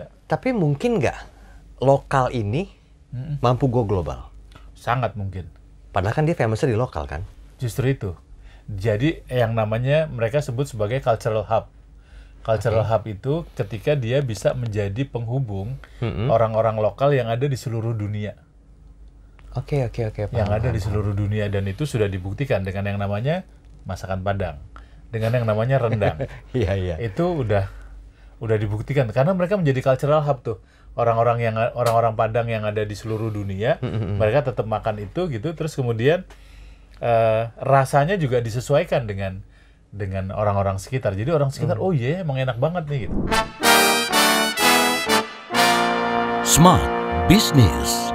Iya. Tapi mungkin nggak lokal ini mm -mm. mampu go global? Sangat mungkin. Padahal kan dia famousnya di lokal kan? Justru itu. Jadi yang namanya mereka sebut sebagai cultural hub. Cultural okay. hub itu ketika dia bisa menjadi penghubung orang-orang mm lokal yang ada di seluruh dunia. Oke okay, oke okay, oke. Okay, yang ada di seluruh dunia dan itu sudah dibuktikan dengan yang namanya masakan Padang, dengan yang namanya rendang. Iya iya. Itu udah udah dibuktikan karena mereka menjadi cultural hub tuh orang-orang yang orang-orang Padang yang ada di seluruh dunia mm-hmm. mereka tetap makan itu gitu terus kemudian uh, rasanya juga disesuaikan dengan dengan orang-orang sekitar jadi orang sekitar mm. oh iya yeah, emang enak banget nih gitu Smart Business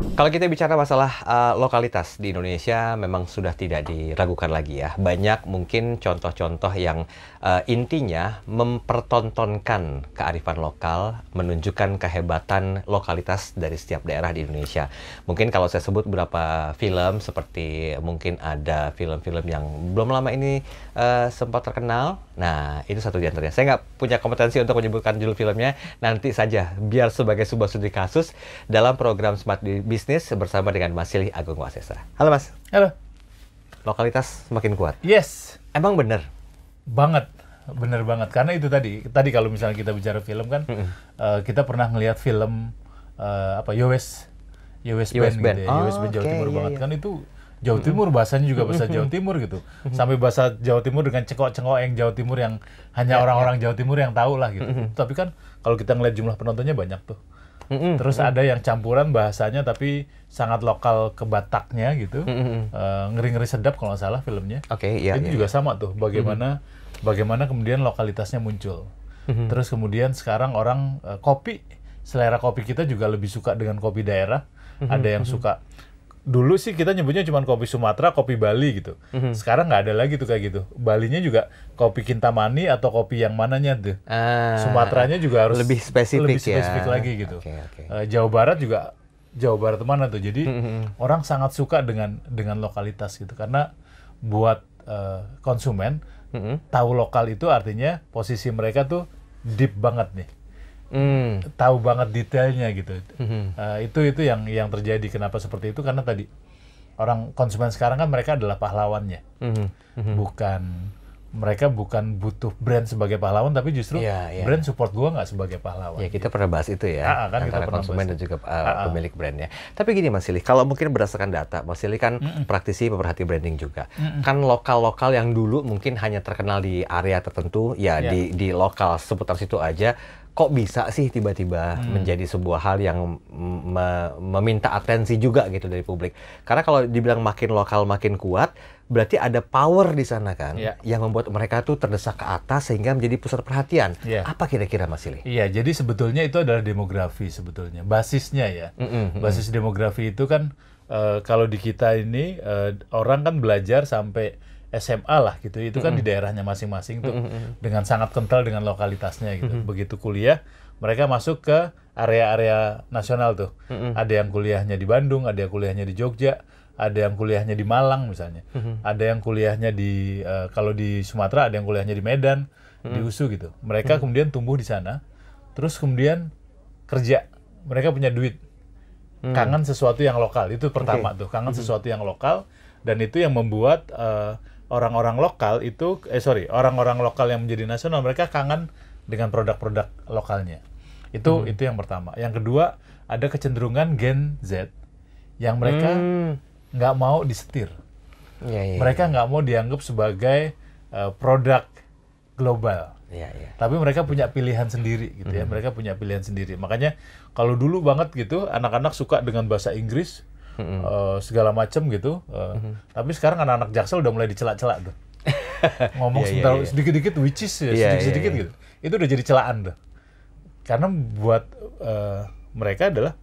Kalau kita bicara masalah uh, lokalitas di Indonesia memang sudah tidak diragukan lagi ya. Banyak mungkin contoh-contoh yang uh, intinya mempertontonkan kearifan lokal, menunjukkan kehebatan lokalitas dari setiap daerah di Indonesia. Mungkin kalau saya sebut beberapa film seperti mungkin ada film-film yang belum lama ini uh, sempat terkenal Nah, itu satu di antaranya. Saya nggak punya kompetensi untuk menyebutkan judul filmnya, nanti saja biar sebagai sebuah studi kasus dalam program Smart Business bersama dengan Mas Silih Agung Wasesa. Halo Mas. Halo. Lokalitas semakin kuat. Yes. Emang bener? Banget. Bener banget. Karena itu tadi, tadi kalau misalnya kita bicara film kan, mm -hmm. uh, kita pernah ngelihat film uh, apa, Yowes. Yowes Band, Band. Gitu ya. Oh, Yowes Band Jawa okay, oh, Timur iya, banget. Iya. Kan itu Jawa hmm. Timur bahasanya juga bahasa Jawa Timur gitu sampai bahasa Jawa Timur dengan cengok-cengok yang Jawa Timur yang hanya ya, orang-orang ya. Jawa Timur yang tahu lah gitu hmm. tapi kan kalau kita ngeliat jumlah penontonnya banyak tuh hmm. terus ada yang campuran bahasanya tapi sangat lokal ke Bataknya gitu eh, ngeri-ngeri sedap kalau nggak salah filmnya okay, iya, Ini iya, juga iya. sama tuh bagaimana bagaimana kemudian lokalitasnya muncul terus kemudian sekarang orang uh, kopi selera kopi kita juga lebih suka dengan kopi daerah ada yang suka dulu sih kita nyebutnya cuma kopi Sumatera, kopi Bali gitu. Mm-hmm. Sekarang nggak ada lagi tuh kayak gitu. Balinya juga kopi Kintamani atau kopi yang mananya tuh. Ah, Sumateranya juga harus lebih spesifik, lebih ya. spesifik ya. lagi gitu. Okay, okay. Eh, Jawa Barat juga Jawa Barat mana tuh. Jadi mm-hmm. orang sangat suka dengan dengan lokalitas gitu karena buat uh, konsumen mm-hmm. tahu lokal itu artinya posisi mereka tuh deep banget nih mm. tahu banget detailnya gitu. Mm-hmm. Uh, itu itu yang yang terjadi kenapa seperti itu karena tadi orang konsumen sekarang kan mereka adalah pahlawannya, mm-hmm. bukan mereka bukan butuh brand sebagai pahlawan tapi justru yeah, yeah. brand support gua nggak sebagai pahlawan. Ya kita pernah bahas itu ya A-a, ah, ah, kan antara kita konsumen dan juga uh, pemilik brandnya. Tapi gini Mas Sili kalau mungkin berdasarkan data, Mas Sili kan Mm-mm. praktisi pemerhati branding juga. Mm-mm. Kan lokal-lokal yang dulu mungkin hanya terkenal di area tertentu, ya yeah. di di lokal seputar situ aja kok bisa sih tiba-tiba hmm. menjadi sebuah hal yang me meminta atensi juga gitu dari publik. Karena kalau dibilang makin lokal makin kuat, berarti ada power di sana kan yeah. yang membuat mereka tuh terdesak ke atas sehingga menjadi pusat perhatian. Yeah. Apa kira-kira Mas Ili? Iya, jadi sebetulnya itu adalah demografi sebetulnya. Basisnya ya. Mm -hmm. Basis demografi itu kan uh, kalau di kita ini uh, orang kan belajar sampai SMA lah gitu itu kan mm -hmm. di daerahnya masing-masing tuh mm -hmm. dengan sangat kental dengan lokalitasnya gitu mm -hmm. begitu kuliah mereka masuk ke area-area nasional tuh mm -hmm. ada yang kuliahnya di Bandung ada yang kuliahnya di Jogja ada yang kuliahnya di Malang misalnya mm -hmm. ada yang kuliahnya di uh, kalau di Sumatera ada yang kuliahnya di Medan mm -hmm. di USU gitu mereka mm -hmm. kemudian tumbuh di sana terus kemudian kerja mereka punya duit mm kangen sesuatu yang lokal itu pertama okay. tuh kangen mm -hmm. sesuatu yang lokal dan itu yang membuat uh, orang-orang lokal itu eh sorry orang-orang lokal yang menjadi nasional mereka kangen dengan produk-produk lokalnya itu hmm. itu yang pertama yang kedua ada kecenderungan Gen Z yang mereka hmm. nggak hmm. mau disetir ya, ya, mereka iya. nggak mau dianggap sebagai uh, produk global Ya, ya. Tapi mereka punya pilihan sendiri gitu ya. Hmm. Mereka punya pilihan sendiri. Makanya kalau dulu banget gitu anak-anak suka dengan bahasa Inggris, hmm. uh, segala macem gitu. Uh, hmm. Tapi sekarang anak-anak Jaksel udah mulai dicela-cela tuh. Ngomong yeah, yeah, yeah. sedikit-sedikit which is ya, iya, iya, sedikit-sedikit yeah, yeah. gitu. Itu udah jadi celaan tuh. Karena buat uh, mereka adalah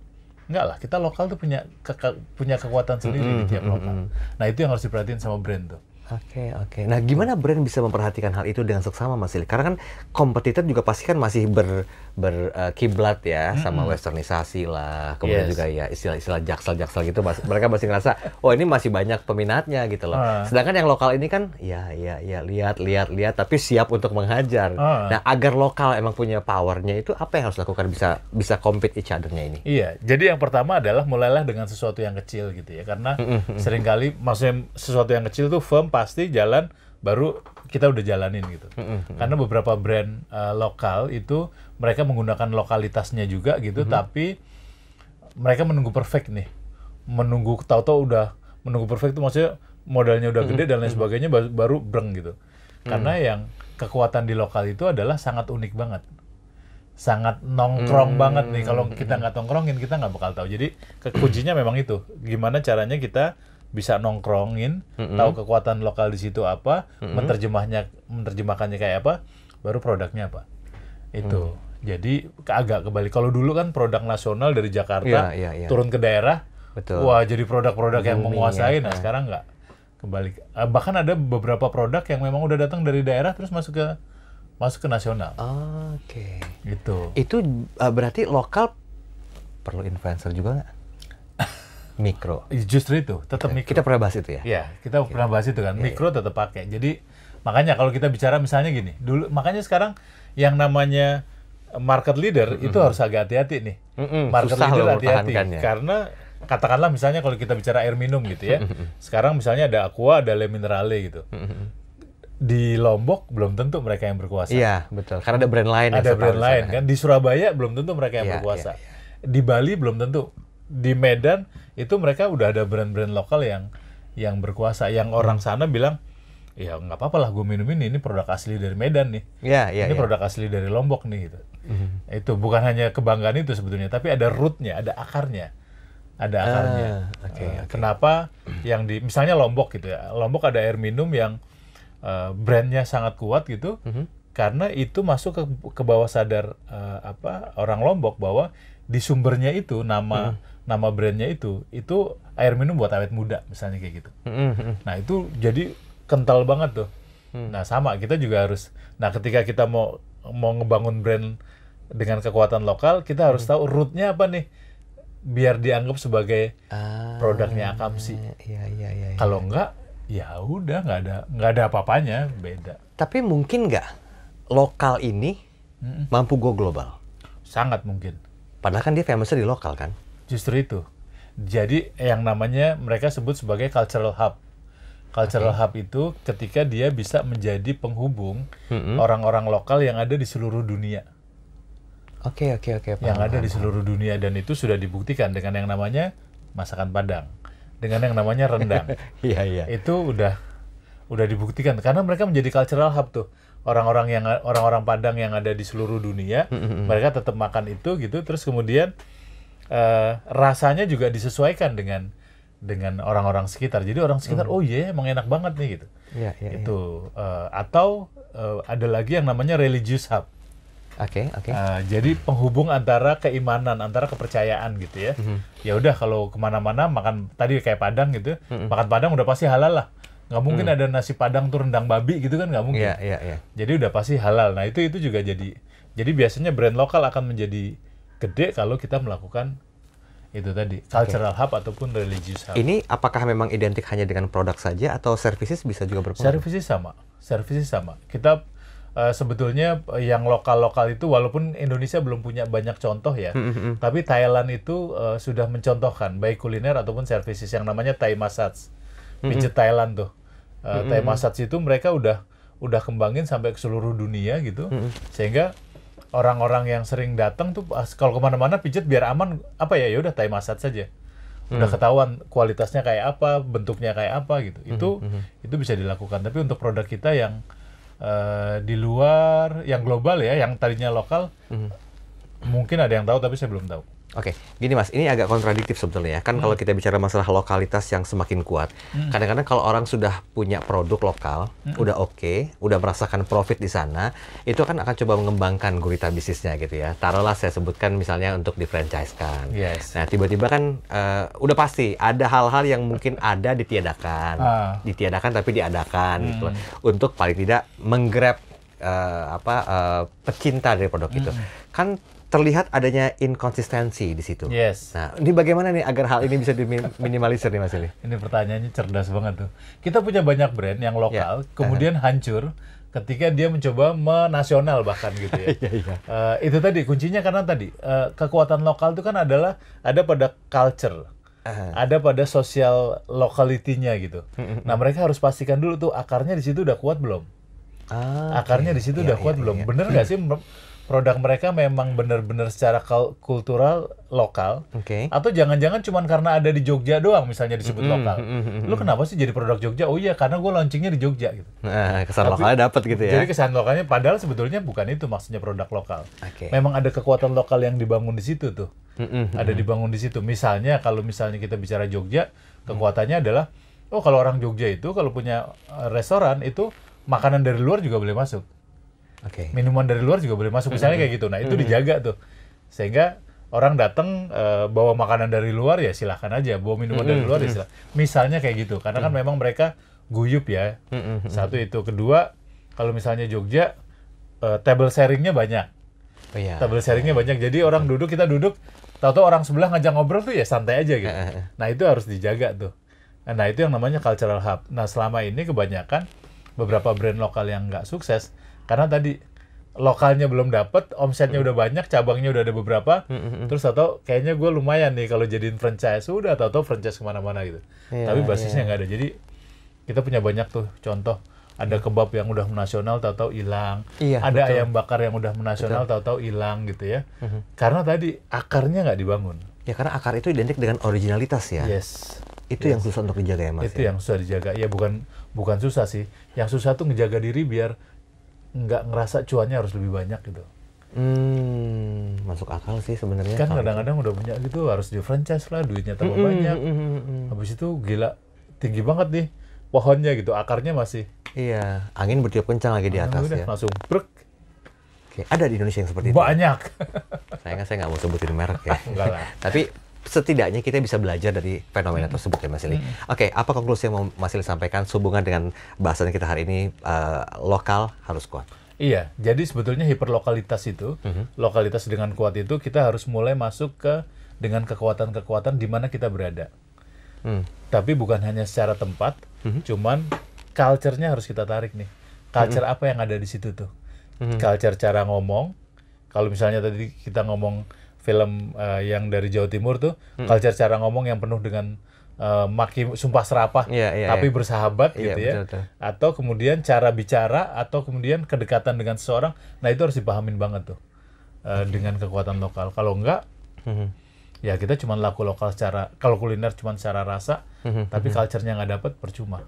enggak lah kita lokal tuh punya ke punya kekuatan sendiri mm -hmm, di tiap lokal. Mm -hmm. Nah, itu yang harus diperhatiin sama brand tuh. Oke okay, oke. Okay. Nah gimana brand bisa memperhatikan hal itu dengan seksama Mas Ili? Karena kan kompetitor juga pasti kan masih ber berkiblat eh, uh, ya mm -hmm. sama westernisasi lah, kemudian yes. juga ya istilah-istilah jaksel-jaksel gitu. Mas, mereka masih ngerasa, oh ini masih banyak peminatnya gitu loh. Uh. Sedangkan yang lokal ini kan, ya ya ya lihat lihat lihat, tapi siap untuk menghajar. Uh. Nah agar lokal emang punya powernya itu apa yang harus lakukan bisa bisa compete each othernya ini? Iya. Jadi yang pertama adalah mulailah dengan sesuatu yang kecil gitu ya, karena mm -hmm. seringkali maksudnya sesuatu yang kecil tuh firm pasti jalan baru kita udah jalanin gitu. Mm-hmm. Karena beberapa brand uh, lokal itu mereka menggunakan lokalitasnya juga gitu, mm-hmm. tapi mereka menunggu perfect nih. Menunggu tahu-tahu udah menunggu perfect itu maksudnya modalnya udah gede dan lain sebagainya baru, baru breng gitu. Mm-hmm. Karena yang kekuatan di lokal itu adalah sangat unik banget. Sangat nongkrong hmm. banget nih. Kalau kita nggak nongkrongin, kita nggak bakal tahu. Jadi kuncinya memang itu. Gimana caranya kita bisa nongkrongin, mm-hmm. tahu kekuatan lokal di situ apa, mm-hmm. menerjemahnya menerjemahkannya kayak apa, baru produknya apa. Itu. Mm. Jadi agak kebalik. Kalau dulu kan produk nasional dari Jakarta yeah, yeah, yeah. turun ke daerah, Betul. wah jadi produk-produk yang menguasai. Ya. Nah, kan? sekarang nggak kebalik. Eh, bahkan ada beberapa produk yang memang udah datang dari daerah terus masuk ke masuk ke nasional. Oke. Okay. Gitu. Itu eh, berarti lokal perlu influencer juga nggak? mikro. Justru itu, tetap mikro. Kita pernah bahas itu ya? Iya, kita gitu. pernah bahas itu kan. Iya, mikro iya. tetap pakai. Jadi makanya kalau kita bicara misalnya gini, dulu makanya sekarang yang namanya market leader mm -hmm. itu harus agak hati-hati nih. Mm -hmm. Market Susah leader hati-hati karena katakanlah misalnya kalau kita bicara air minum gitu ya. sekarang misalnya ada Aqua, ada Le Minerale gitu. di Lombok belum tentu mereka yang berkuasa. Iya, betul. Karena ada brand lain. Ada brand lain kan. Di Surabaya belum tentu mereka yang ya, berkuasa. Ya, ya. Di Bali belum tentu di Medan itu mereka udah ada brand-brand lokal yang yang berkuasa yang orang sana bilang ya nggak apa-apa lah gue minum ini ini produk asli dari Medan nih ya, ya, ini ya. produk asli dari Lombok nih gitu hmm itu bukan hanya kebanggaan itu sebetulnya tapi ada rootnya ada akarnya ada ah, akarnya ah, okay, uh, okay. kenapa yang di misalnya Lombok gitu ya Lombok ada air minum yang uh, brandnya sangat kuat gitu hmm karena itu masuk ke ke bawah sadar uh, apa orang Lombok bahwa di sumbernya itu nama hmm nama brandnya itu itu air minum buat awet muda misalnya kayak gitu mm-hmm. mm-hmm. nah itu jadi kental banget tuh mm. nah sama kita juga harus nah ketika kita mau mau ngebangun brand dengan kekuatan lokal kita harus mm. tahu rootnya apa nih biar dianggap sebagai ah, produknya akamsi iya, iya, iya, iya. kalau enggak ya udah nggak ada nggak ada apa-apanya beda tapi mungkin nggak lokal ini mm mampu go global sangat mungkin padahal kan dia famousnya di lokal kan Justru itu. Jadi yang namanya mereka sebut sebagai cultural hub. Cultural okay. hub itu ketika dia bisa menjadi penghubung orang-orang mm -hmm. lokal yang ada di seluruh dunia. Oke, okay, oke, okay, oke. Okay, yang ada di seluruh dunia dan itu sudah dibuktikan dengan yang namanya masakan Padang, dengan yang namanya rendang. Iya, iya. Itu udah udah dibuktikan karena mereka menjadi cultural hub tuh orang-orang yang orang-orang Padang yang ada di seluruh dunia mm -hmm. mereka tetap makan itu gitu terus kemudian uh, rasanya juga disesuaikan dengan dengan orang-orang sekitar. Jadi orang sekitar, hmm. oh iya yeah, emang enak banget nih gitu. Ya, ya, itu iya, gitu. ya. Uh, eh, atau uh, ada lagi yang namanya religious hub. Oke, okay, oke. Okay. Uh, jadi penghubung antara keimanan, antara kepercayaan gitu ya. Mm-hmm. Ya udah kalau kemana-mana makan tadi kayak Padang gitu, mm-hmm. makan Padang udah pasti halal lah. Gak mungkin mm. ada nasi Padang tuh rendang babi gitu kan gak mungkin. Yeah, yeah, yeah. Jadi udah pasti halal. Nah itu itu juga jadi. Jadi biasanya brand lokal akan menjadi gede kalau kita melakukan itu tadi cultural hub ataupun religious hub. Ini apakah memang identik hanya dengan produk saja atau services bisa juga berpengaruh? Services sama, services sama. Kita uh, sebetulnya yang lokal-lokal itu walaupun Indonesia belum punya banyak contoh ya, mm-hmm. tapi Thailand itu uh, sudah mencontohkan baik kuliner ataupun services yang namanya Thai massage. Hmm, pijat mm-hmm. Thailand tuh. Uh, mm-hmm. Thai massage itu mereka udah udah kembangin sampai ke seluruh dunia gitu. Mm-hmm. Sehingga orang-orang yang sering datang tuh kalau kemana-mana pijat biar aman apa ya ya udah Thai massage saja udah hmm. ketahuan kualitasnya kayak apa bentuknya kayak apa gitu hmm, itu hmm. itu bisa dilakukan tapi untuk produk kita yang uh, di luar yang global ya yang tadinya lokal hmm. mungkin ada yang tahu tapi saya belum tahu Oke, okay. gini Mas, ini agak kontradiktif sebetulnya ya. Kan hmm. kalau kita bicara masalah lokalitas yang semakin kuat, hmm. kadang-kadang hmm. Kadang kalau orang sudah punya produk lokal, hmm. udah oke, okay, udah merasakan profit di sana, itu kan akan coba mengembangkan gurita bisnisnya gitu ya. Taruhlah saya sebutkan misalnya untuk difranchise-kan. Yes. Nah, tiba-tiba kan uh, udah pasti ada hal-hal yang mungkin ada ditiadakan. Ah. Ditiadakan tapi diadakan gitu hmm. gitu. Untuk paling tidak menggrab uh, apa uh, pecinta dari produk hmm. itu. Kan terlihat adanya inkonsistensi di situ. Yes. Nah, ini bagaimana nih agar hal ini bisa diminimalisir nih Mas Ili? Ini pertanyaannya cerdas banget tuh. Kita punya banyak brand yang lokal, yeah. kemudian uh -huh. hancur ketika dia mencoba menasional bahkan gitu ya. yeah, yeah. Uh, itu tadi kuncinya karena tadi uh, kekuatan lokal itu kan adalah ada pada culture. Uh -huh. Ada pada sosial locality-nya gitu. nah, mereka harus pastikan dulu tuh akarnya di situ udah kuat belum? Ah, akarnya okay. Iya. di situ iya, udah iya, kuat iya, belum? Iya. Bener gak sih produk mereka memang benar-benar secara kultural lokal okay. atau jangan-jangan cuma karena ada di Jogja doang misalnya disebut mm -hmm. lokal mm -hmm. lu kenapa sih jadi produk Jogja oh iya karena gue launchingnya di Jogja gitu nah, kesan Tapi, lokalnya dapat gitu ya jadi kesan lokalnya padahal sebetulnya bukan itu maksudnya produk lokal okay. memang ada kekuatan lokal yang dibangun di situ tuh mm -hmm. ada dibangun di situ misalnya kalau misalnya kita bicara Jogja kekuatannya adalah oh kalau orang Jogja itu kalau punya eh, restoran itu makanan dari luar juga boleh masuk Okay. Minuman dari luar juga boleh masuk misalnya kayak gitu. Nah, itu dijaga tuh. Sehingga orang datang e, eh, bawa makanan dari luar ya silahkan aja bawa minuman dari luar ya silahkan misalnya kayak gitu karena kan memang mereka guyup ya satu itu kedua kalau misalnya Jogja e, table sharingnya banyak oh, iya. table sharingnya banyak jadi orang duduk kita duduk tahu-tahu orang sebelah ngajak ngobrol tuh ya santai aja gitu nah itu harus dijaga tuh nah itu yang namanya cultural hub nah selama ini kebanyakan beberapa brand lokal yang nggak sukses karena tadi lokalnya belum dapet, omsetnya udah banyak, cabangnya udah ada beberapa, terus atau kayaknya gue lumayan nih kalau jadiin franchise udah atau atau franchise kemana-mana gitu. Yeah, Tapi iya, basisnya iya. nggak yeah. ada. Jadi kita punya banyak tuh contoh. Ada kebab yang udah menasional, tahu-tahu hilang. Iya, ada betul. ayam bakar yang udah menasional, tahu-tahu hilang gitu ya. Mm-hmm. Karena tadi akarnya nggak dibangun. Ya karena akar itu identik dengan originalitas ya. Yes. Itu yes. yang susah untuk dijaga ya mas. Itu ya? yang susah dijaga. Ya bukan bukan susah sih. Yang susah tuh ngejaga diri biar nggak ngerasa cuannya harus lebih banyak gitu. Hmm, masuk akal sih sebenarnya. Kan kadang-kadang udah punya gitu harus di franchise lah, duitnya tambah mm -hmm. banyak. Mm -hmm. Habis itu gila tinggi banget nih pohonnya gitu, akarnya masih. Iya, angin bertiup kencang lagi di nah, atas ya. Langsung brek. Oke, ada di Indonesia yang seperti banyak. itu. Banyak. saya nggak saya nggak mau sebutin merek ya. Tapi setidaknya kita bisa belajar dari fenomena tersebut ya Mas Ili. Hmm. Oke, okay, apa konklusi yang mau Mas Ili sampaikan sehubungan dengan bahasan kita hari ini uh, lokal harus kuat? Iya, jadi sebetulnya hiperlokalitas itu, mm-hmm. lokalitas dengan kuat itu kita harus mulai masuk ke dengan kekuatan-kekuatan di mana kita berada. Mm. Tapi bukan hanya secara tempat, hmm cuman culture-nya harus kita tarik nih. Culture hmm apa yang ada di situ tuh? hmm Culture cara ngomong. Kalau misalnya tadi kita ngomong film uh, yang dari Jawa Timur tuh hmm. culture cara ngomong yang penuh dengan uh, maki sumpah serapah yeah, yeah, tapi yeah. bersahabat yeah, gitu ya betul, betul. atau kemudian cara bicara atau kemudian kedekatan dengan seseorang nah itu harus dipahamin banget tuh uh, hmm. dengan kekuatan lokal kalau enggak hmm. ya kita cuma laku lokal secara kalau kuliner cuma secara rasa hmm. tapi hmm. culture-nya nggak dapat percuma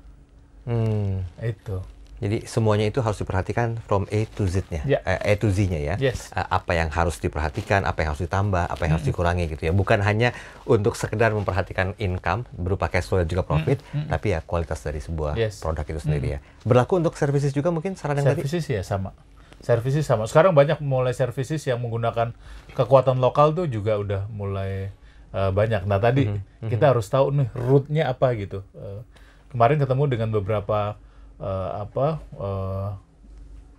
hmm. itu jadi semuanya itu harus diperhatikan from A to Z-nya, yeah. Ya. A to Z-nya ya. Yes. Eh, apa yang harus diperhatikan, apa yang harus ditambah, apa yang mm. harus dikurangi gitu ya. Bukan hanya untuk sekedar memperhatikan income berupa cash flow dan juga profit, mm. tapi ya kualitas dari sebuah yes. produk itu sendiri mm. ya. Berlaku untuk services juga mungkin saran yang services tadi? Services ya sama. Services sama. Sekarang banyak mulai services yang menggunakan kekuatan lokal tuh juga udah mulai uh, banyak. Nah tadi mm -hmm. kita mm -hmm. harus tahu nih rootnya apa gitu. Uh, kemarin ketemu dengan beberapa uh, apa uh, eh,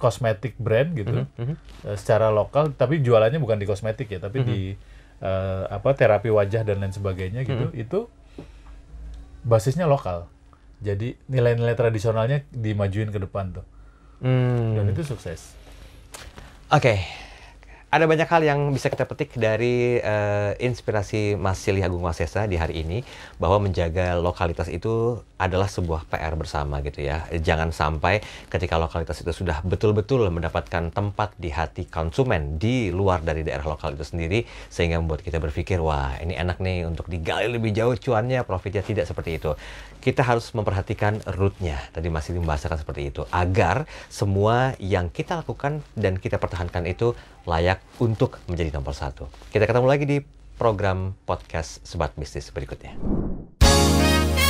kosmetik brand gitu mm -hmm. uh, secara lokal tapi jualannya bukan di kosmetik ya tapi mm -hmm. di uh, apa terapi wajah dan lain sebagainya gitu mm -hmm. itu basisnya lokal jadi nilai-nilai tradisionalnya dimajuin ke depan tuh mm. dan itu sukses oke okay ada banyak hal yang bisa kita petik dari uh, inspirasi Mas Silih Agung Wasesa di hari ini bahwa menjaga lokalitas itu adalah sebuah PR bersama gitu ya. Jangan sampai ketika lokalitas itu sudah betul-betul mendapatkan tempat di hati konsumen di luar dari daerah lokal itu sendiri sehingga membuat kita berpikir wah ini enak nih untuk digali lebih jauh cuannya profitnya tidak seperti itu. Kita harus memperhatikan rootnya tadi Mas masih membahasakan seperti itu agar semua yang kita lakukan dan kita pertahankan itu layak untuk menjadi nomor satu. Kita ketemu lagi di program podcast Smart Business berikutnya.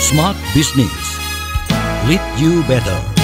Smart Business. Lead you better.